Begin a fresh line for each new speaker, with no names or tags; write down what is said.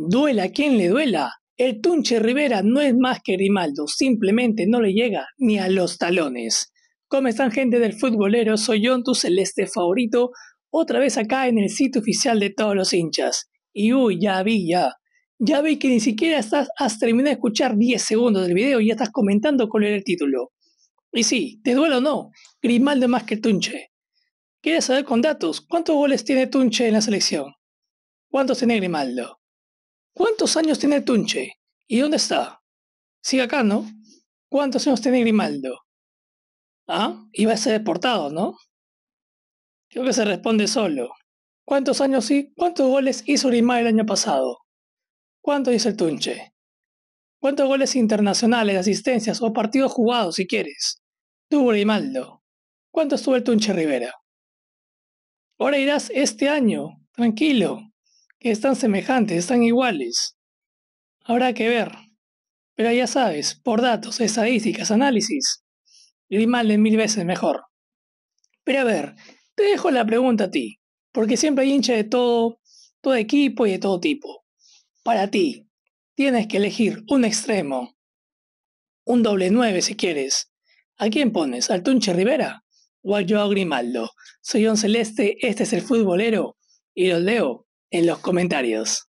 Duela quien le duela, el Tunche Rivera no es más que Grimaldo, simplemente no le llega ni a los talones. ¿Cómo están gente del futbolero? Soy yo tu celeste favorito, otra vez acá en el sitio oficial de todos los hinchas. Y uy, ya vi ya. Ya vi que ni siquiera estás, has terminado de escuchar 10 segundos del video y ya estás comentando con el título. Y sí, te duela o no, Grimaldo más que Tunche. ¿Quieres saber con datos cuántos goles tiene Tunche en la selección? ¿Cuántos tiene Grimaldo? ¿Cuántos años tiene Tunche? ¿Y dónde está? Sigue acá, ¿no? ¿Cuántos años tiene Grimaldo? ¿Ah? Iba a ser deportado, ¿no? Creo que se responde solo. ¿Cuántos años y cuántos goles hizo Grimaldo el año pasado? ¿Cuánto hizo el Tunche? ¿Cuántos goles internacionales, asistencias o partidos jugados, si quieres? Tuvo Grimaldo. ¿Cuánto estuvo el Tunche Rivera? Ahora irás este año, tranquilo, que Están semejantes, están iguales. Habrá que ver. Pero ya sabes, por datos, estadísticas, análisis, Grimaldi mil veces mejor. Pero a ver, te dejo la pregunta a ti, porque siempre hay hincha de todo, todo equipo y de todo tipo. Para ti, tienes que elegir un extremo, un doble nueve si quieres. ¿A quién pones? ¿Al Tunche Rivera o al Joao Grimaldo? Soy un Celeste, este es el futbolero y los leo en los comentarios.